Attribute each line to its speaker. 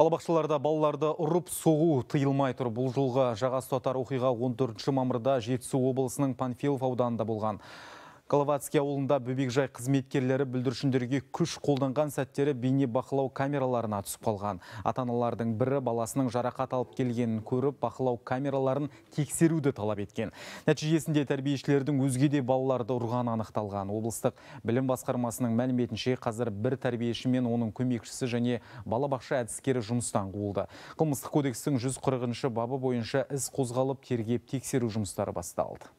Speaker 1: Балабақшыларда балаларды ұрып соғу тыйылмай тұр. Бұл жылға. жаға ұстатар оқиға 14 мамырда Жетісу облысының Панфилов ауданында болған. Головацкий ауылында бөбекжай қызметкерлері бүлдіршіндерге күш қолданған сәттері бейне бақылау камераларына түсіп қалған. Атаналардың бірі баласының жарақат алып келгенін көріп, бақылау камераларын тексеруді талап еткен. Нәтижесінде тәрбиешілердің өзге де балаларды ұрғаны анықталған. Облыстық білім басқармасының мәліметінше қазір бір тәрбиеші мен оның көмекшісі және балабақша әдіскері жұмыстан қуылды. Қылмыстық кодекстің 140 бабы бойынша іс қозғалып тергеп тексеру жұмыстары басталды